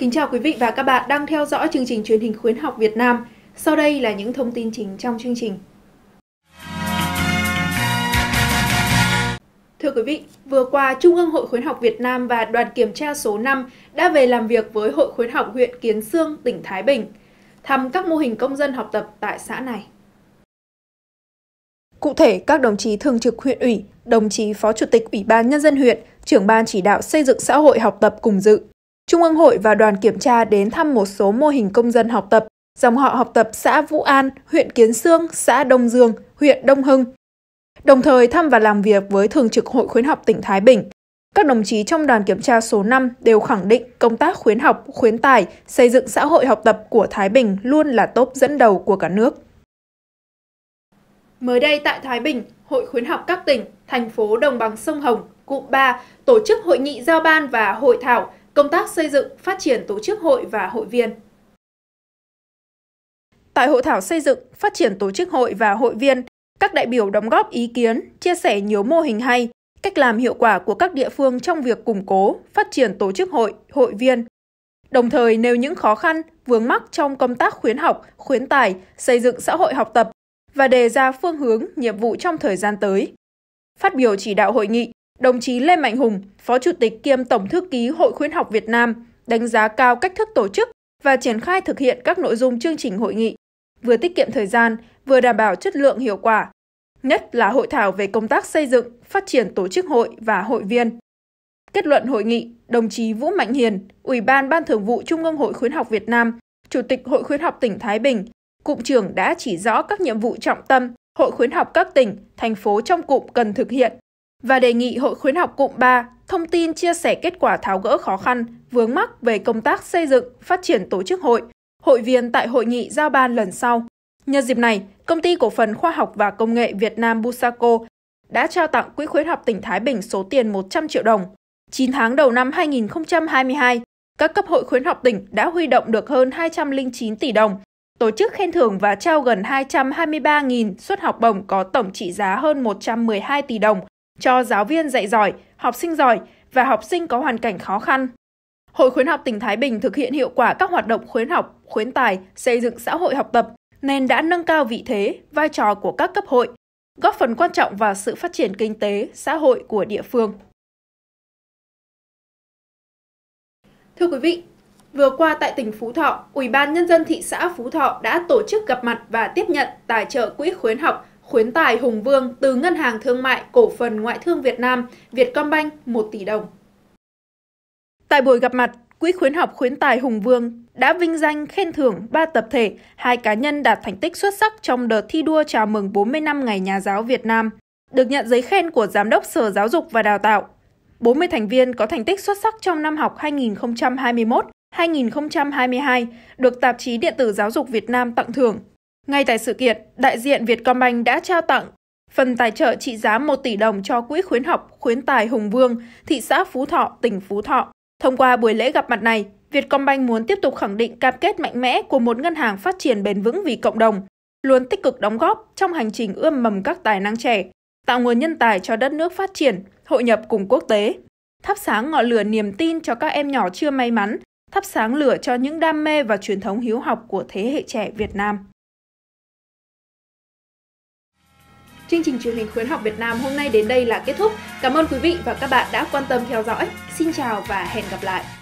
Kính chào quý vị và các bạn đang theo dõi chương trình truyền hình khuyến học Việt Nam. Sau đây là những thông tin chính trong chương trình. Thưa quý vị, vừa qua Trung ương Hội Khuyến học Việt Nam và đoàn kiểm tra số 5 đã về làm việc với Hội Khuyến học huyện Kiến Sương, tỉnh Thái Bình, thăm các mô hình công dân học tập tại xã này. Cụ thể, các đồng chí thường trực huyện ủy, đồng chí phó chủ tịch Ủy ban Nhân dân huyện, trưởng ban chỉ đạo xây dựng xã hội học tập cùng dự. Trung ương hội và đoàn kiểm tra đến thăm một số mô hình công dân học tập, dòng họ học tập xã Vũ An, huyện Kiến Sương, xã Đông Dương, huyện Đông Hưng. Đồng thời thăm và làm việc với Thường trực Hội khuyến học tỉnh Thái Bình. Các đồng chí trong đoàn kiểm tra số 5 đều khẳng định công tác khuyến học, khuyến tài, xây dựng xã hội học tập của Thái Bình luôn là top dẫn đầu của cả nước. Mới đây tại Thái Bình, Hội khuyến học các tỉnh, thành phố đồng bằng sông Hồng, cụm 3 tổ chức hội nghị giao ban và hội thảo công tác xây dựng, phát triển tổ chức hội và hội viên. Tại hội thảo xây dựng, phát triển tổ chức hội và hội viên, các đại biểu đóng góp ý kiến, chia sẻ nhiều mô hình hay, cách làm hiệu quả của các địa phương trong việc củng cố, phát triển tổ chức hội, hội viên. Đồng thời nêu những khó khăn, vướng mắc trong công tác khuyến học, khuyến tài, xây dựng xã hội học tập và đề ra phương hướng, nhiệm vụ trong thời gian tới. Phát biểu chỉ đạo hội nghị, Đồng chí Lê Mạnh Hùng, Phó Chủ tịch kiêm Tổng Thư ký Hội Khuyến học Việt Nam, đánh giá cao cách thức tổ chức và triển khai thực hiện các nội dung chương trình hội nghị, vừa tiết kiệm thời gian, vừa đảm bảo chất lượng hiệu quả, nhất là hội thảo về công tác xây dựng, phát triển tổ chức hội và hội viên. Kết luận hội nghị, đồng chí Vũ Mạnh Hiền, Ủy ban Ban Thường vụ Trung ương Hội Khuyến học Việt Nam, Chủ tịch Hội Khuyến học tỉnh Thái Bình, cụm trưởng đã chỉ rõ các nhiệm vụ trọng tâm Hội Khuyến học các tỉnh, thành phố trong cụm cần thực hiện và đề nghị Hội khuyến học cụm 3 thông tin chia sẻ kết quả tháo gỡ khó khăn, vướng mắc về công tác xây dựng, phát triển tổ chức hội, hội viên tại hội nghị giao ban lần sau. Nhân dịp này, Công ty Cổ phần Khoa học và Công nghệ Việt Nam Busaco đã trao tặng Quỹ khuyến học tỉnh Thái Bình số tiền 100 triệu đồng. 9 tháng đầu năm 2022, các cấp hội khuyến học tỉnh đã huy động được hơn 209 tỷ đồng, tổ chức khen thưởng và trao gần 223.000 suất học bổng có tổng trị giá hơn 112 tỷ đồng cho giáo viên dạy giỏi, học sinh giỏi và học sinh có hoàn cảnh khó khăn. Hội khuyến học tỉnh Thái Bình thực hiện hiệu quả các hoạt động khuyến học, khuyến tài, xây dựng xã hội học tập nên đã nâng cao vị thế, vai trò của các cấp hội, góp phần quan trọng vào sự phát triển kinh tế, xã hội của địa phương. Thưa quý vị, vừa qua tại tỉnh Phú Thọ, Ủy ban Nhân dân thị xã Phú Thọ đã tổ chức gặp mặt và tiếp nhận tài trợ quỹ khuyến học khuyến tài Hùng Vương từ Ngân hàng Thương mại Cổ phần Ngoại thương Việt Nam Vietcombank 1 tỷ đồng. Tại buổi gặp mặt, Quỹ khuyến học khuyến tài Hùng Vương đã vinh danh khen thưởng 3 tập thể, hai cá nhân đạt thành tích xuất sắc trong đợt thi đua chào mừng 40 năm Ngày Nhà giáo Việt Nam, được nhận giấy khen của Giám đốc Sở Giáo dục và Đào tạo. 40 thành viên có thành tích xuất sắc trong năm học 2021-2022 được tạp chí Điện tử Giáo dục Việt Nam tặng thưởng. Ngay tại sự kiện, đại diện Vietcombank đã trao tặng phần tài trợ trị giá 1 tỷ đồng cho Quỹ khuyến học khuyến tài Hùng Vương, thị xã Phú Thọ, tỉnh Phú Thọ. Thông qua buổi lễ gặp mặt này, Vietcombank muốn tiếp tục khẳng định cam kết mạnh mẽ của một ngân hàng phát triển bền vững vì cộng đồng, luôn tích cực đóng góp trong hành trình ươm mầm các tài năng trẻ, tạo nguồn nhân tài cho đất nước phát triển, hội nhập cùng quốc tế. Thắp sáng ngọn lửa niềm tin cho các em nhỏ chưa may mắn, thắp sáng lửa cho những đam mê và truyền thống hiếu học của thế hệ trẻ Việt Nam. Chương trình truyền hình khuyến học Việt Nam hôm nay đến đây là kết thúc. Cảm ơn quý vị và các bạn đã quan tâm theo dõi. Xin chào và hẹn gặp lại.